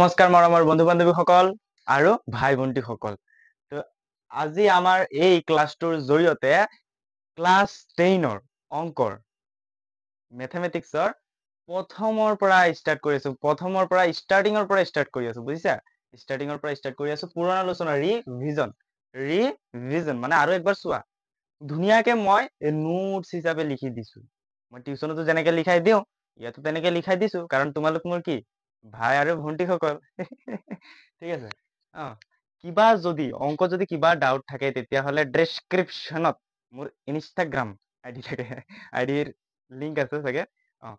নমস্কাৰ মৰমৰ বন্ধু বান্ধৱীসকল আৰু ভাই ভণ্টীসকল ত আজি আমাৰ এই ক্লাছটোৰ জৰিয়তে ক্লাছ টেনৰ অংকৰ মেথমেটিক্সৰ প্ৰথমৰ পৰা ষ্টাৰ্ট কৰি আছো প্ৰথমৰ পৰা ষ্টাৰ্টিঙৰ পৰা ষ্টাৰ্ট কৰি আছো বুজিছা ষ্টাৰ্টিঙৰ পৰা ষ্টাৰ্ট কৰি আছো পুৰণা আলোচনা ৰিভিজন ৰিভিজন মানে আৰু একবাৰ চোৱা ধুনীয়াকে মই নোটছ হিচাপে লিখি দিছো মই টিউচনতো যেনেকে লিখাই দিওঁ ইয়াতো তেনেকে লিখাই দিছো কাৰণ তোমালোক মোৰ কি ভাই আৰু সকল ঠিক আছে অ কিবা যদি অংক যদি কিবা ডাউট থাকে তেতিয়াহলে ডেসক্ৰিপশ্যনত মোৰ ইনষ্টাগ্ৰাম আইডি থাকে আইডিৰ লিংক আছে চাগে অ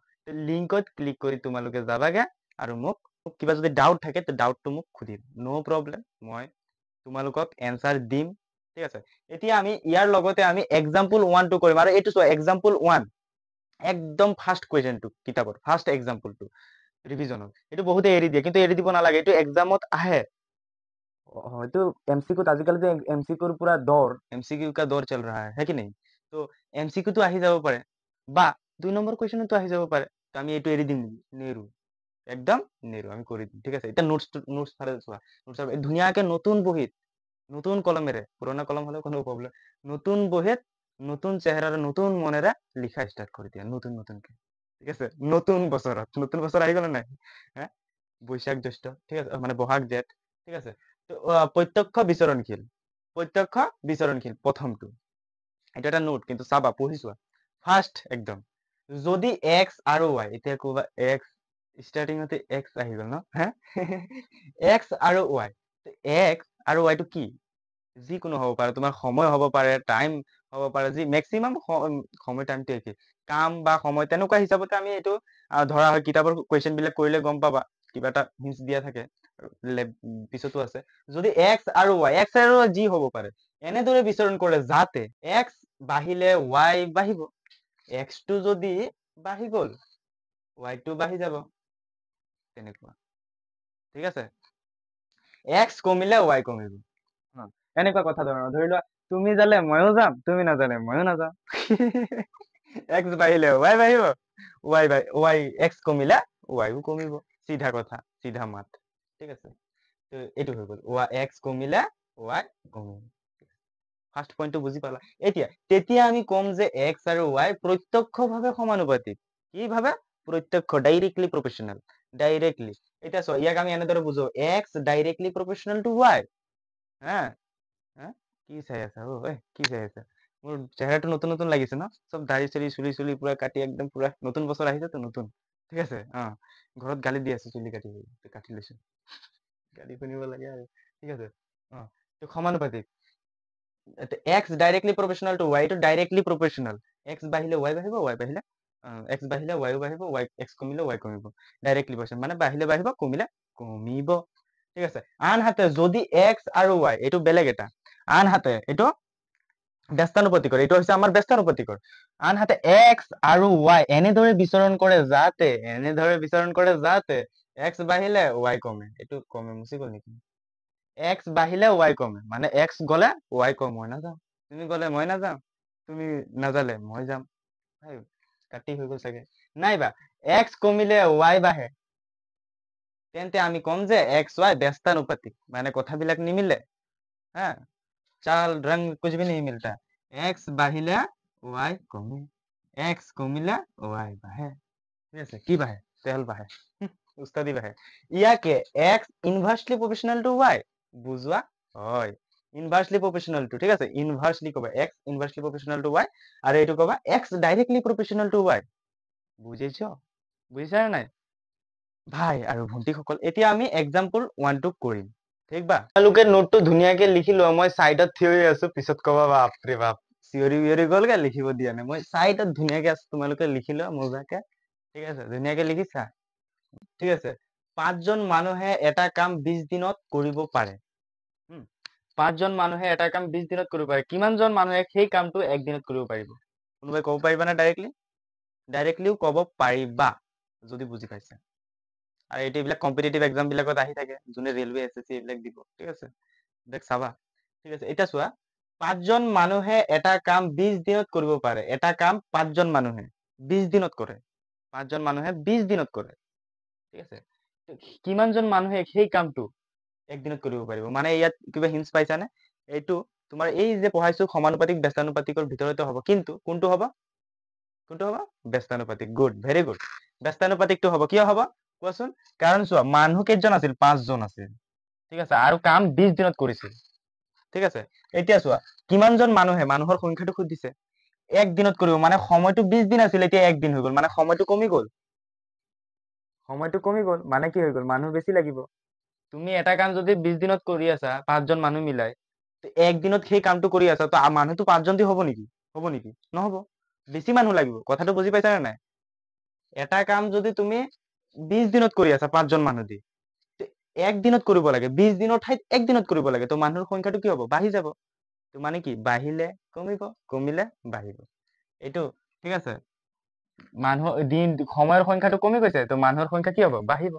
লিংকত ক্লিক কৰি তোমালোকে যাবাগে আৰু মোক কিবা যদি ডাউট থাকে ডাউটটো মোক সুধিম ন' প্ৰব্লেম মই তোমালোকক এনচাৰ দিম ঠিক আছে এতিয়া আমি ইয়াৰ লগতে আমি এক্সাম্পল ওৱান টু কৰিম আৰু এইটো চোৱা এক্সাম্পল ওৱান একদম ফাৰ্ষ্ট টো কিতাপৰ ফাৰ্ষ্ট এক্সাম্পলটো ৰিভিজনত এইটো বহুতে এৰি দিয়ে কিন্তু এৰি দিব নালাগে এইটো এক্সামত আহে হয়তো এমচিকিউত আজিকালি যে এমচিকিউৰ পুৰা দৌৰ এমচিকিউ কা দৌৰ চল ৰহা হে কি নাই তো এমচিকিউটো আহি যাব পাৰে বা দুই নম্বৰ কুৱেশ্যনতো আহি যাব পাৰে তো আমি এইটো এৰি দিম নেৰু একদম নেৰু আমি কৰি দিম ঠিক আছে এতিয়া নোটছটো নোটছ ফালে চোৱা নোটছ ধুনীয়াকে নতুন বহীত নতুন কলমেৰে পুৰণা কলম হ'লেও কোনো প্ৰব্লেম নতুন বহীত নতুন চেহেৰাৰে নতুন মনেৰে লিখা ষ্টাৰ্ট কৰি দিয়া নতুন নতুনকে ঠিক আছে নতুন বছরত নতুন বছর আহি গেল নাই হ্যাঁ বৈশাখ জ্যৈষ্ঠ ঠিক আছে মানে বহাগ জেঠ ঠিক আছে তো প্রত্যক্ষ বিচৰণশীল প্রত্যক্ষ বিচৰণশীল প্ৰথমটো এইটো এটা নোট কিন্তু চাবা পঢ়ি চোৱা ফাৰ্ষ্ট একদম যদি এক্স আৰু ৱাই এতিয়া কোবা এক্স ষ্টাৰ্টিঙতে এক্স আহি গ'ল ন হা এক্স আৰু ৱাই এক্স আৰু ৱাইটো কি যিকোনো হ'ব পাৰে তোমাৰ সময় হ'ব পাৰে টাইম হব পাৰে যি মেক্সিমাম সময় টাইমটো একে কাম বা সময় তেনেকুৱা হিচাপতে আমি এইটো ধৰা হয় কিতাপৰ কুৱেশ্যন বিলাক কৰিলে গম পাবা কিবা এটা হিন্স দিয়া থাকে পিছতো আছে যদি এক্স আৰু ৱাই এক্স আৰু যি হব পাৰে এনেদৰে বিচৰণ কৰে যাতে এক্স বাঢ়িলে ৱাই বাঢ়িব এক্স টো যদি বাঢ়ি গল ৱাই টো বাঢ়ি যাব তেনেকুৱা ঠিক আছে এক্স কমিলে ৱাই কমিব এনেকুৱা কথা ধৰণৰ ধৰি লোৱা তুমি জালে ময়ো যাম তুমি নাজালে ময়ো নাযাওঁ এক্স বাঢ়িলে ৱাই বাঢ়িব ৱাই বাঢ়ি ৱাই এক্স কমিলে ৱাইও কমিব চিধা কথা চিধা মাত ঠিক আছে এইটো হৈ গ'ল ৱাই এক্স কমিলে ৱাই কমিব ফাৰ্ষ্ট পইণ্টটো বুজি পালা এতিয়া তেতিয়া আমি ক'ম যে এক্স আৰু ৱাই প্ৰত্যক্ষভাৱে সমানুপাতিক কি ভাবে প্ৰত্যক্ষ ডাইৰেক্টলি প্ৰফেচনেল ডাইৰেক্টলি এতিয়া চোৱা ইয়াক আমি এনেদৰে বুজো X directly proportional to Y হা হা কি চাই আছা অ এ কি চাই আছা মোৰ চেহেৰাটো নতুন নতুন লাগিছে ন চব দাড়ি চুলি চুলি চুলি পুৰা কাটি একদম পুৰা নতুন বছৰ আহিছে নতুন ঠিক আছে অ ঘৰত গালি দি আছে চুলি কাটি কাটি লৈছো গালি শুনিব লাগে আৰু ঠিক আছে অ তো সমানুপাতিক X directly proportional to Y টো ডাইৰেক্টলি প্ৰফেচনেল এক্স বাঢ়িলে ৱাই বাঢ়িব ৱাই বাঢ়িলে এক্স বাঢ়িলে ৱাইও বাঢ়িব ৱাই এক্স কমিলে ৱাই কমিব ডাইৰেক্টলি প্ৰফেচন মানে বাঢ়িলে বাঢ়িব কমিলে কমিব ঠিক আছে আনহাতে যদি এক্স আৰু ৱাই এইটো বেলেগ এটা আনহাতে এইটো ব্যস্তানুপতিকৰ এইটো হৈছে আমাৰ ব্যস্তানুপতিকৰ আনহাতে এক্স আৰু ৱাই এনেদৰে বিচৰণ কৰে যাতে এনেদৰে বিচৰণ কৰে যাতে এক্স বাঢ়িলে ৱাই কমে এইটো কমে মুচি গল নেকি এক্স বাঢ়িলে ৱাই কমে মানে এক্স গলে ৱাই কম মই নাযাওঁ তুমি গলে মই নাযাওঁ তুমি নাযালে মই যাম কাটি হৈ গল চাগে নাইবা এক্স কমিলে ৱাই বাঢ়ে তেন্তে আমি কম যে এক্স ৱাই ব্যস্তানুপাতিক মানে কথাবিলাক নিমিলে হা चाल रंग कुछ भी नहीं मिलता x बाहिला y कमे x कमिला y बाहे जैसे की बाहे तेल बाहे उस्तादी बाहे या के x inversely proportional to y बुझवा होय इनवर्सली प्रोपोर्शनल टू ठीक है इनवर्सली कोबा x inversely proportional to y আর এটো কবা x directly proportional to y বুঝেছো বুঝছ না ভাই আর ভন্টি সকল এতি আমি एग्जांपल 1 2 করিম ঠিক বা আপোনালোকে নোটটো ধুনীয়াকে লিখি লোৱা মই চাইডত থিয় হৈ আছো পিছত কবা বাপ বাপ চিঞৰি উয়ৰি গলগে লিখিব দিয়া নাই মই চাইডত ধুনীয়াকে আছো তোমালোকে লিখি লোৱা মজাকে ঠিক আছে ধুনীয়াকে লিখিছা ঠিক আছে পাঁচজন মানুহে এটা কাম বিশ দিনত কৰিব পাৰে পাঁচজন মানুহে এটা কাম বিশ দিনত কৰিব পাৰে কিমানজন মানুহে সেই কামটো একদিনত কৰিব পাৰিব কোনোবাই কব পাৰিবানে ডাইৰেক্টলি ডাইৰেক্টলিও কব পাৰিবা যদি বুজি পাইছা আৰু এইটো এইবিলাক কম্পিটেটিভ এক্সাম বিলাকত আহি থাকে যোনে ৰেলৱে এছ এইবিলাক দিব ঠিক আছে এইবিলাক চাবা ঠিক আছে এতিয়া চোৱা পাঁচজন মানুহে এটা কাম বিশ দিনত কৰিব পাৰে এটা কাম পাঁচজন মানুহে বিশ দিনত কৰে পাঁচজন মানুহে বিশ দিনত কৰে ঠিক আছে কিমানজন মানুহে সেই কামটো একদিনত কৰিব পাৰিব মানে ইয়াত কিবা হিন্স পাইছানে এইটো তোমাৰ এই যে পঢ়াইছো সমানুপাতিক ব্যস্তানুপাতিকৰ ভিতৰতে হ'ব কিন্তু কোনটো হ'ব কোনটো হ'ব ব্যস্তানুপাতিক গুড ভেৰি গুড ব্যস্তানুপাতিকটো হ'ব কিয় হ'ব কোৱাচোন কাৰণ চোৱা মানুহ কেইজন আছিল পাঁচজন আছিল ঠিক আছে আৰু কাম বিশ দিনত কৰিছিল ঠিক আছে এতিয়া চোৱা কিমানজন মানুহে মানুহৰ সংখ্যাটো সুধিছে এক দিনত কৰিব মানে সময়টো বিশ দিন আছিল এতিয়া এক দিন হৈ গল মানে সময়টো কমি গল সময়টো কমি গল মানে কি হৈ গল মানুহ বেছি লাগিব তুমি এটা কাম যদি বিশ দিনত কৰি আছা পাঁচজন মানুহ মিলাই একদিনত সেই কামটো কৰি আছা ত মানুহটো পাঁচজন দি হব নেকি হব নেকি নহব বেছি মানুহ লাগিব কথাটো বুজি পাইছা নে নাই এটা কাম যদি তুমি বিশ দিনত কৰি আছা পাঁচজন মানুহ দি এক দিনত কৰিব লাগে বিশ দিনৰ ঠাইত এক দিনত কৰিব লাগে ত মানুহৰ সংখ্যাটো কি হব বাঢ়ি যাব ত মানে কি বাঢ়িলে কমিব কমিলে বাঢ়িব এইটো ঠিক আছে মানুহ দিন সময়ৰ সংখ্যাটো কমি গৈছে ত মানুহৰ সংখ্যা কি হব বাঢ়িব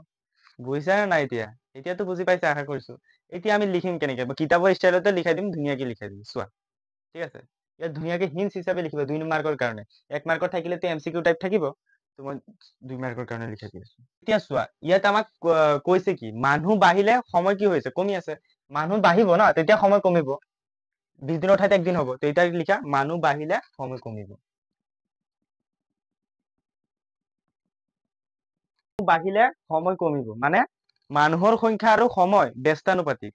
বুজিছা নে নাই এতিয়া এতিয়াতো বুজি পাইছা আশা কৰিছো এতিয়া আমি লিখিম কেনেকে কিতাপৰ ষ্টাইলতে লিখাই দিম ধুনীয়াকে লিখাই দিম চোৱা ঠিক আছে ইয়াত ধুনীয়াকে হিন্স হিচাপে লিখিব দুই মাৰ্কৰ কাৰণে এক মাৰ্কত থাকিলে এম চি কিউ থাকিব দুই কৈছে কি মানুহ বাঢ়িলে সময় কি হৈছে কমি আছে মানুহ বাঢ়িব ন তেতিয়া সময় কমিব বিশ দিনৰ ঠাইত একদিন হব তেতিয়া লিখা মানুহ বাঢ়িলে সময় কমিব বাঢ়িলে সময় কমিব মানে মানুহৰ সংখ্যা আৰু সময় ব্যস্তানুপাতিক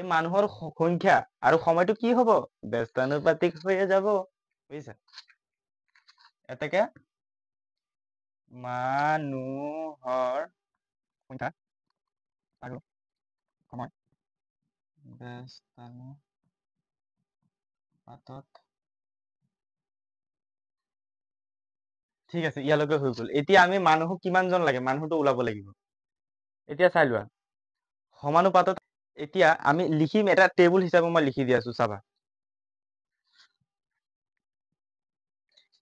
এই মানুহৰ সংখ্যা আৰু সময়টো কি হব ব্যস্তানুপাতিক হৈয়ে যাব বুজিছা এতেকে মানুহৰ সংখ্যা আৰু সময় ব্যস্তানু পাতত ঠিক আছে ইয়ালৈকে হৈ গ'ল এতিয়া আমি মানুহক কিমানজন লাগে মানুহটো ওলাব লাগিব এতিয়া চাই লোৱা সমানুপাতত এতিয়া আমি লিখিম এটা টেবুল হিচাপে মই লিখি দি আছো চাবা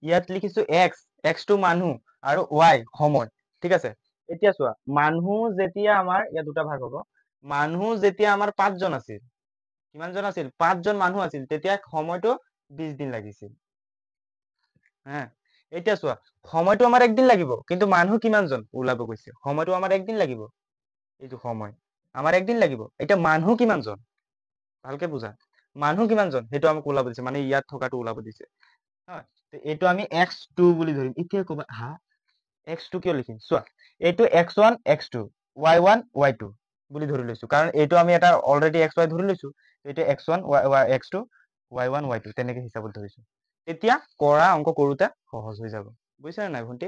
ইয়াত লিখিছো এক্স এক্স টু মানুহ আৰু ওয়াই সময় ঠিক আছে এতিয়া চোৱা মানুহ যেতিয়া আমাৰ ইয়াত দুটা ভাগ হব মানুহ যেতিয়া আমাৰ পাঁচজন আছিল কিমানজন আছিল পাঁচজন মানুহ আছিল তেতিয়া সময়টো বিশ দিন লাগিছিল এতিয়া চোৱা সময়টো আমাৰ একদিন লাগিব কিন্তু মানুহ কিমানজন ওলাব গৈছে সময়টো আমাৰ একদিন লাগিব এইটো সময় আমাৰ একদিন লাগিব এতিয়া মানুহ কিমানজন ভালকে বুজা মানুহ কিমানজন সেইটো আমাক ওলাব দিছে মানে ইয়াত থকাটো ওলাব দিছে হয় এইটো আমি x2 বুলি ধৰিম এতিয়া কবা হা x2 কি লিখিম সো এইটো x1 x2 y1 y2 বুলি ধৰি লৈছো কাৰণ এইটো আমি এটা অলৰেডি x y ধৰি লৈছো এইটো x1 y x2 y1 y2 তেনেকে হিসাব ধৰিছো তেতিয়া কৰা অংক কৰোতে সহজ হৈ যাব বুজিছা নে নাই ভন্টি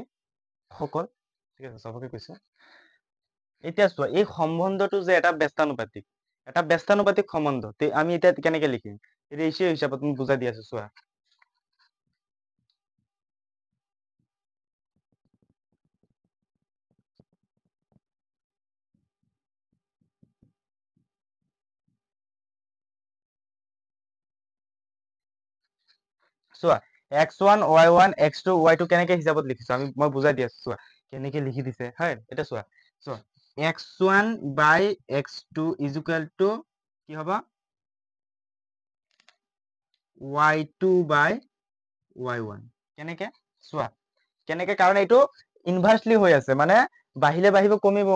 সকল ঠিক আছে সবকে কৈছো এতিয়া চোৱা এই সম্বন্ধটো যে এটা ব্যস্তানুপাতিক এটা ব্যস্তানুপাতিক সম্বন্ধ আমি এতিয়া কেনেকে লিখিম ৰেচিঅ' হিচাপত মই বুজাই দি আছো চোৱা চোৱা X one Y one X two Y two কেনেকে হিচাপত লিখিছো আমি মই বুজাই দি আছো চোৱা কেনেকে লিখি দিছে হয় এতিয়া চোৱা চোৱা X one by X two equal to কি হব Y two by Y one কেনেকে চোৱা কেনেকে কাৰণ এইটো ইনভাৰ্চলি হৈ আছে মানে বাঢ়িলে বাঢ়িব কমিব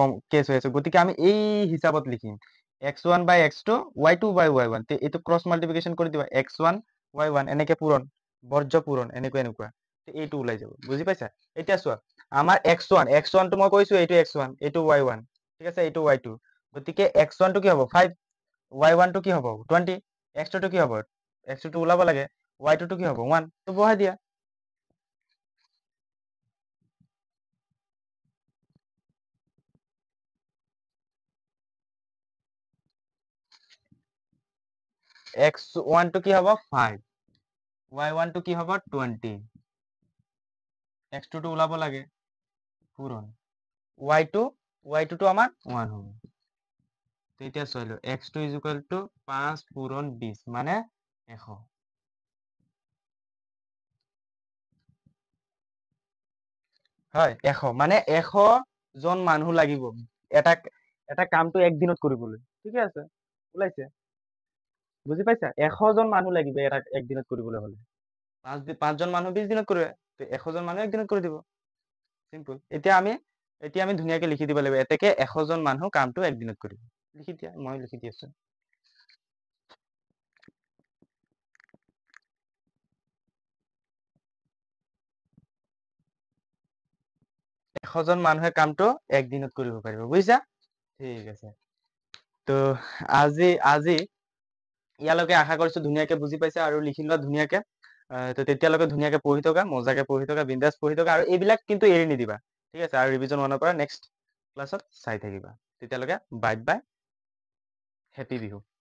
কম কেছ হৈ আছে গতিকে আমি এই হিচাপত লিখিম X one by X two Y two by Y one এইটো ক্ৰছ মাল্টিপ্লিকেশ্যন কৰি দিবা এক্স ওৱান ওয়াই ওয়ান এনেকে পূৰণ বৰ্জ্য পূৰণ এনেকুয়া এনেকুৱা এইটো উলাই যাব বুজি পাইছা এটা চোয়া আমাৰ এক্স ওয়ান এক্স ওয়ান তো মানে কইসু এইটু এক্স ওয়ান এইটু ওয়াই ওয়ান ঠিক আছে এইটু ওয়াই টু গতিকে এক্স ওয়ান কি হব ফাইভ ওয়াই ওয়ান কি হব টুয়েন্টি এক্স টু তো কি হব এক্স টু উলাব লাগে ওয়াই টু তো কি হব ওয়ান তো বহাই দিয়া x1 to ki hobo 5 y1 to ki hobo 20 x2 to ulabo lage puron y2 y2 to amar 1 hobo to eta solo x2 is equal to 5 puron 20 mane 100 হয় এশ মানে এশ জন মানুহ লাগিব এটা এটা কামটো এক দিনত কৰিবলৈ ঠিকে আছে ওলাইছে বুজি পাইছা এশজন মানুহ লাগিব এটা একদিনত কৰিবলৈ হলে পাঁচ জন মানুহ বিশ দিনত কৰে এশজন মানুহ একদিনত কৰি দিব চিম্পল এতিয়া আমি এতিয়া আমি ধুনীয়াকে লিখি দিব লাগিব এতেকে এশজন মানুহ কামটো একদিনত কৰিব লিখি দিয়া মই লিখি দি আছো এশজন মানুহে কামটো একদিনত কৰিব পাৰিব বুজিছা ঠিক আছে ত আজি আজি ইয়ালৈকে আশা কৰিছো ধুনীয়াকে বুজি পাইছা আৰু লিখি লোৱা ধুনীয়াকে তেতিয়ালৈকে ধুনীয়াকে পঢ়ি থকা মজাকে পঢ়ি থকা বিন্দাছ পঢ়ি থকা আৰু এইবিলাক কিন্তু এৰি নিদিবা ঠিক আছে আৰু ৰিভিজন ওৱানৰ পৰা নেক্সট ক্লাছত চাই থাকিবা তেতিয়ালৈকে বাই বাই হেপী বিহু